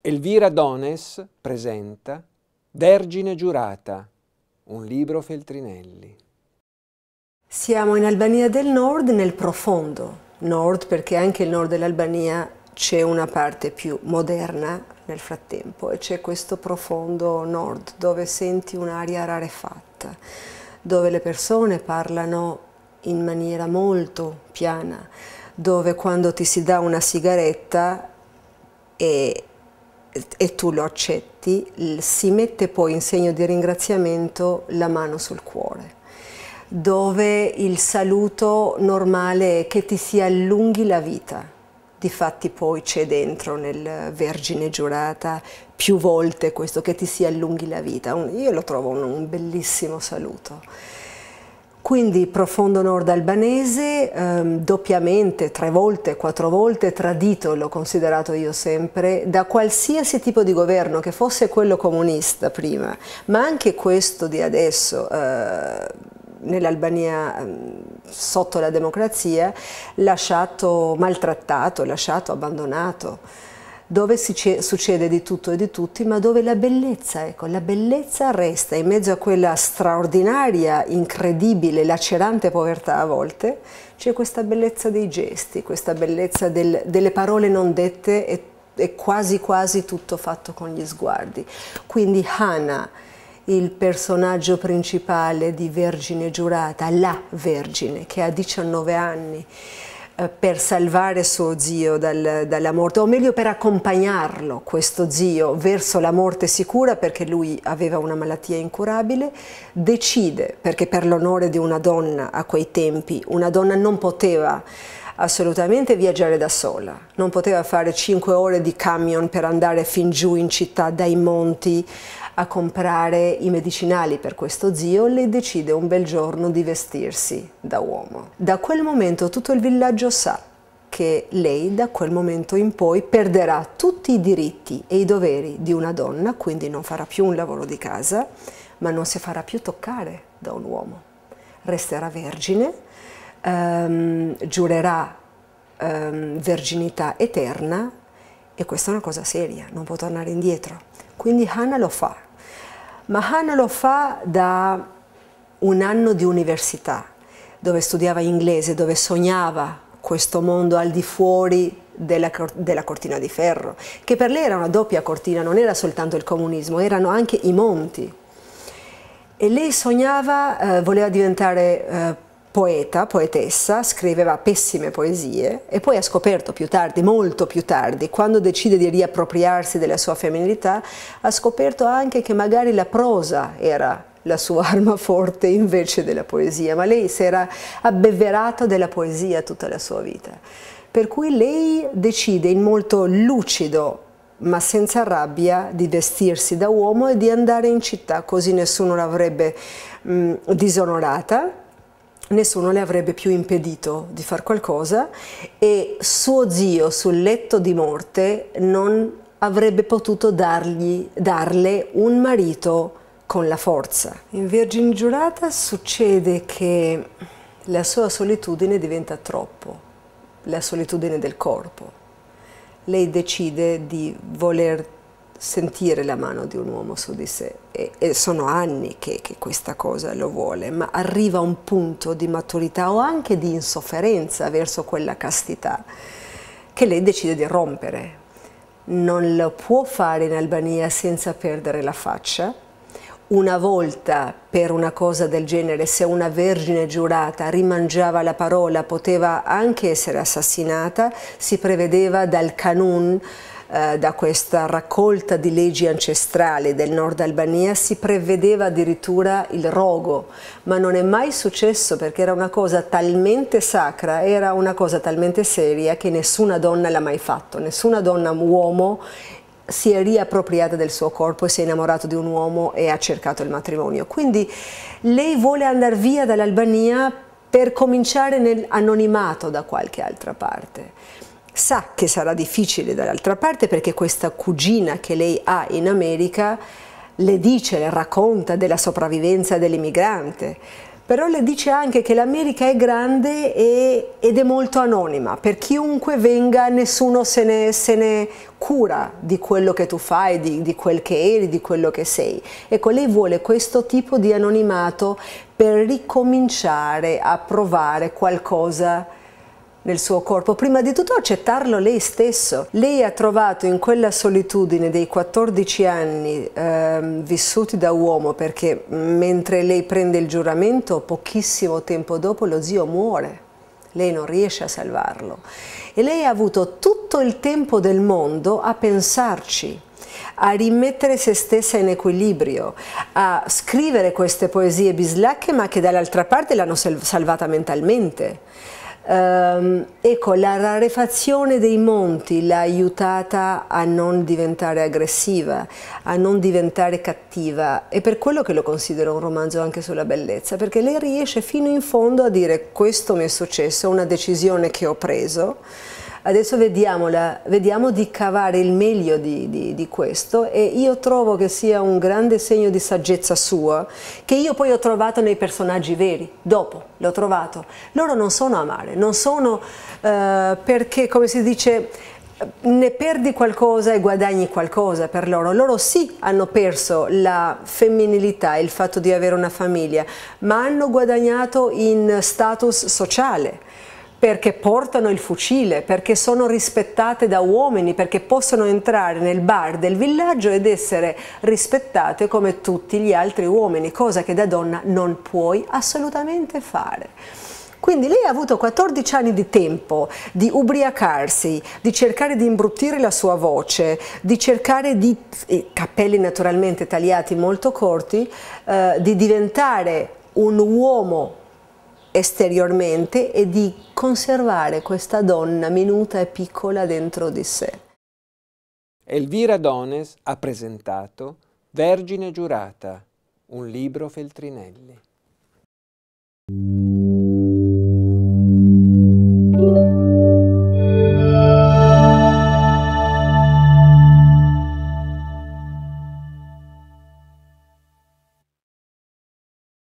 Elvira Dones presenta Vergine giurata, un libro Feltrinelli. Siamo in Albania del Nord, nel profondo nord, perché anche il nord dell'Albania c'è una parte più moderna nel frattempo e c'è questo profondo nord dove senti un'aria rarefatta, dove le persone parlano in maniera molto piana, dove quando ti si dà una sigaretta e, e tu lo accetti, si mette poi in segno di ringraziamento la mano sul cuore dove il saluto normale è che ti si allunghi la vita, Difatti poi c'è dentro nel Vergine giurata più volte questo che ti si allunghi la vita. Io lo trovo un, un bellissimo saluto. Quindi profondo nord albanese, ehm, doppiamente, tre volte, quattro volte tradito, l'ho considerato io sempre, da qualsiasi tipo di governo, che fosse quello comunista prima, ma anche questo di adesso. Eh, nell'Albania ehm, sotto la democrazia, lasciato maltrattato, lasciato abbandonato, dove succede di tutto e di tutti, ma dove la bellezza, ecco, la bellezza resta in mezzo a quella straordinaria, incredibile, lacerante povertà a volte, c'è questa bellezza dei gesti, questa bellezza del, delle parole non dette e, e quasi quasi tutto fatto con gli sguardi. Quindi Hannah il personaggio principale di Vergine Giurata, la Vergine, che ha 19 anni, eh, per salvare suo zio dal, dalla morte, o meglio per accompagnarlo, questo zio, verso la morte sicura perché lui aveva una malattia incurabile, decide, perché per l'onore di una donna a quei tempi, una donna non poteva assolutamente viaggiare da sola, non poteva fare 5 ore di camion per andare fin giù in città dai monti a comprare i medicinali per questo zio, lei decide un bel giorno di vestirsi da uomo. Da quel momento tutto il villaggio sa che lei da quel momento in poi perderà tutti i diritti e i doveri di una donna, quindi non farà più un lavoro di casa, ma non si farà più toccare da un uomo. Resterà vergine, ehm, giurerà ehm, verginità eterna e questa è una cosa seria, non può tornare indietro. Quindi Hannah lo fa, ma Hannah lo fa da un anno di università, dove studiava inglese, dove sognava questo mondo al di fuori della, della, cortina di ferro, che per lei era una doppia cortina, non era soltanto il comunismo, erano anche i monti. E lei sognava, eh, voleva diventare eh, poeta, poetessa, scriveva pessime poesie e poi ha scoperto più tardi, molto più tardi, quando decide di riappropriarsi della sua femminilità, ha scoperto anche che magari la prosa era la sua arma forte invece della poesia, ma lei si era abbeverata della poesia tutta la sua vita. Per cui lei decide in molto lucido ma senza rabbia di vestirsi da uomo e di andare in città così nessuno l'avrebbe mh, disonorata nessuno le avrebbe più impedito di far qualcosa e suo zio sul letto di morte non avrebbe potuto dargli, darle un marito con la forza. In Vergine Giurata succede che la sua solitudine diventa troppo, la solitudine del corpo. Lei decide di voler sentire la mano di un uomo su di sé e, e sono anni che, che, questa cosa lo vuole, ma arriva un punto di maturità o anche di insofferenza verso quella castità che lei decide di rompere. Non lo può fare in Albania senza perdere la faccia. Una volta per una cosa del genere, se una vergine giurata rimangiava la parola, poteva anche essere assassinata, si prevedeva dal canun eh, da questa raccolta di leggi ancestrali del nord Albania si prevedeva addirittura il rogo, ma non è mai successo perché era una cosa talmente sacra, era una cosa talmente seria che nessuna donna l'ha mai fatto, nessuna donna uomo si è riappropriata del suo corpo si è innamorato di un uomo e ha cercato il matrimonio. Quindi lei vuole andare via dall'Albania per cominciare nell'anonimato da qualche altra parte. Sa che sarà difficile dall'altra parte perché questa cugina che lei ha in America le dice, le racconta della sopravvivenza dell'immigrante, però le dice anche che l'America è grande e, ed è molto anonima, per chiunque venga nessuno se ne, se ne cura di quello che tu fai, di, di, quel che eri, di quello che sei. Ecco, lei vuole questo tipo di anonimato per ricominciare a provare qualcosa nel suo corpo, prima di tutto accettarlo lei stesso. Lei ha trovato in quella solitudine dei 14 anni eh, vissuti da uomo, perché mentre lei prende il giuramento, pochissimo tempo dopo lo zio muore, lei non riesce a salvarlo. E lei ha avuto tutto il tempo del mondo a pensarci, a rimettere se stessa in equilibrio, a scrivere queste poesie bislacche ma che dall'altra parte l'hanno salvata mentalmente Um, ecco, la rarefazione dei monti l'ha aiutata a non diventare aggressiva, a non diventare cattiva. È per quello che lo considero un romanzo anche sulla bellezza, perché lei riesce fino in fondo a dire questo mi è successo, una decisione che ho preso Adesso vediamola, vediamo di cavare il meglio di, di, di questo e io trovo che sia un grande segno di saggezza sua che io poi ho trovato nei personaggi veri, dopo l'ho trovato. Loro non sono amare, non sono eh, perché, come si dice, ne perdi qualcosa e guadagni qualcosa per loro. Loro sì hanno perso la femminilità, il fatto di avere una famiglia, ma hanno guadagnato in status sociale perché portano il fucile, perché sono rispettate da uomini, perché possono entrare nel bar del villaggio ed essere rispettate come tutti gli altri uomini, cosa che da donna non puoi assolutamente fare. Quindi lei ha avuto 14 anni di tempo di ubriacarsi, di cercare di imbruttire la sua voce, di cercare di, capelli naturalmente tagliati molto corti, eh, di diventare un uomo esteriormente e di conservare questa donna minuta e piccola dentro di sé. Elvira Dones ha presentato Vergine giurata, un libro Feltrinelli.